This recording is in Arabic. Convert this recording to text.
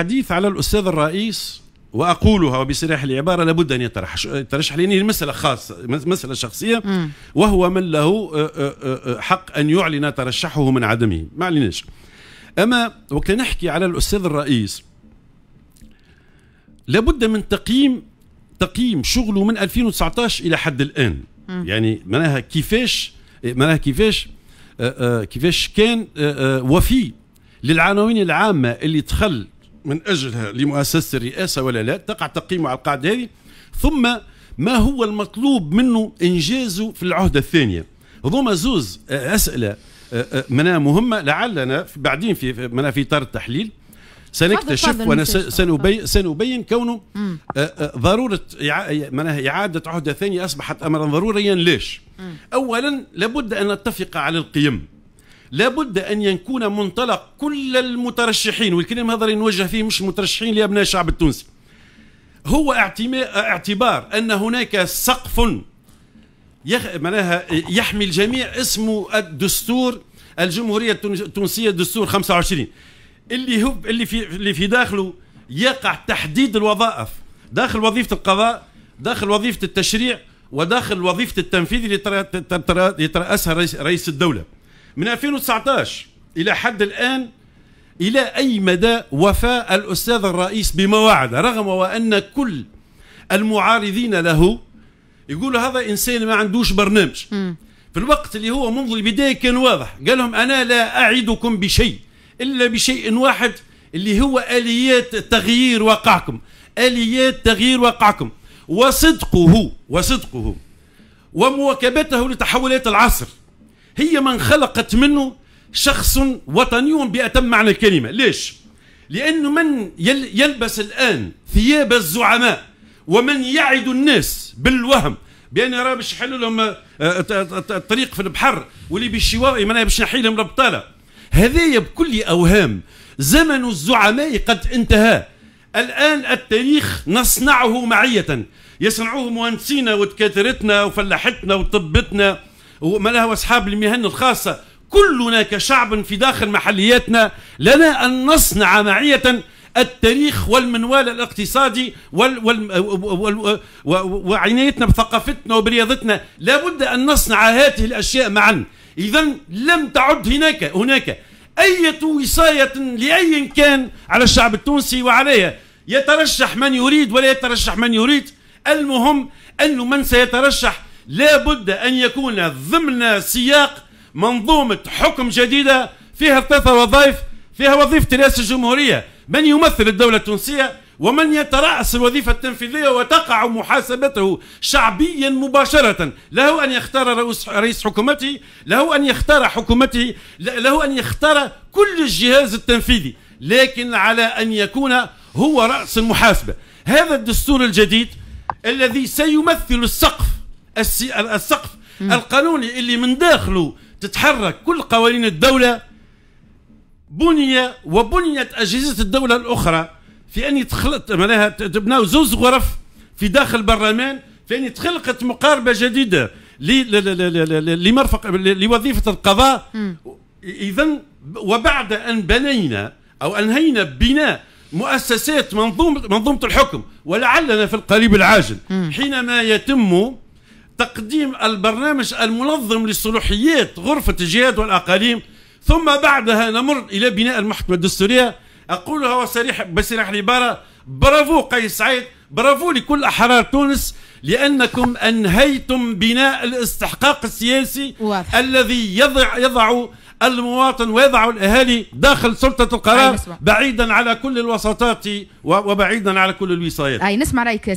الحديث على الأستاذ الرئيس واقولها وبصريح العباره لابد ان يطرح يترشح لانه مساله خاصه مساله شخصيه وهو من له آه، آه، آه، حق ان يعلن ترشحه من عدمه ما عليناش اما وكان نحكي على الاستاذ الرئيس لابد من تقييم تقييم شغله من 2019 الى حد الان يعني معناها كيفاش معناها كيفاش كيفاش كان وفي للعناوين العامه اللي تخل من أجلها لمؤسسة الرئاسة ولا لا تقع تقييمه على القاعدة هذه ثم ما هو المطلوب منه إنجازه في العهدة الثانية هذوما زوز آه، أسئلة آه، آه، منا مهمة لعلنا بعدين في منا في إطار التحليل سنكتشف وسنبين سنبين كونه ضروره معناها اعاده عهده ثانيه اصبحت امرا ضروريا ليش؟ اولا لابد ان نتفق على القيم لابد ان يكون منطلق كل المترشحين والكلام هذا اللي نوجه فيه مش مترشحين لابناء الشعب التونسي هو اعتبار ان هناك سقف يخ... معناها يحمي الجميع اسمه الدستور الجمهوريه التونسيه الدستور 25 اللي هو اللي في اللي في داخله يقع تحديد الوظائف داخل وظيفه القضاء داخل وظيفه التشريع وداخل وظيفه التنفيذ اللي يترأسها رئيس الدوله من 2019 الى حد الان الى اي مدى وفاء الاستاذ الرئيس بمواعده رغم وان كل المعارضين له يقولوا هذا انسان ما عندوش برنامج م. في الوقت اللي هو منذ البدايه كان واضح قال لهم انا لا اعدكم بشيء الا بشيء واحد اللي هو اليات تغيير واقعكم اليات تغيير واقعكم وصدقه وصدقه ومواكبته لتحولات العصر هي من خلقت منه شخص وطني بأتم معنى الكلمة ليش؟ لأنه من يلبس الآن ثياب الزعماء ومن يعد الناس بالوهم بأن راه باش يحلوا لهم الطريق آه، في البحر واللي بالشواء معناها باش لهم البطالة هذايا بكل أوهام زمن الزعماء قد انتهى الآن التاريخ نصنعه معية يصنعوه مهندسينا ودكاترتنا وفلاحتنا وطبتنا وملاها واصحاب المهن الخاصه كلنا كشعب في داخل محلياتنا لنا ان نصنع معيه التاريخ والمنوال الاقتصادي وال وال وال وعنايتنا بثقافتنا وبرياضتنا لابد ان نصنع هذه الاشياء معا اذا لم تعد هناك هناك اي وصايه لاي كان على الشعب التونسي وعليها يترشح من يريد ولا يترشح من يريد المهم انه من سيترشح لابد أن يكون ضمن سياق منظومة حكم جديدة فيها ثلاثة وظائف فيها وظيفة رئاسة الجمهورية من يمثل الدولة التونسية ومن يترأس الوظيفة التنفيذية وتقع محاسبته شعبيا مباشرة له أن يختار رئيس حكومته له أن يختار حكومته له أن يختار كل الجهاز التنفيذي لكن على أن يكون هو رأس المحاسبة هذا الدستور الجديد الذي سيمثل السقف السقف القانوني اللي من داخله تتحرك كل قوانين الدولة بني وبنيت أجهزة الدولة الأخرى في أن يتخلط معناها تبناو زوز غرف في داخل البرلمان في أن تخلقت مقاربة جديدة لمرفق لوظيفة القضاء إذا وبعد أن بنينا أو أنهينا بناء مؤسسات منظومة منظومة الحكم ولعلنا في القريب العاجل حينما يتم تقديم البرنامج المنظم لصلاحيات غرفة الجهاد والأقاليم ثم بعدها نمر إلى بناء المحكمة الدستورية أقولها وصريح بصريح العبارة برافو قيس سعيد برافو لكل أحرار تونس لأنكم أنهيتم بناء الاستحقاق السياسي واضح. الذي يضع, يضع المواطن ويضع الأهالي داخل سلطة القرار بعيدا على كل الوساطات وبعيدا على كل الوصايات أي نسمع رأيك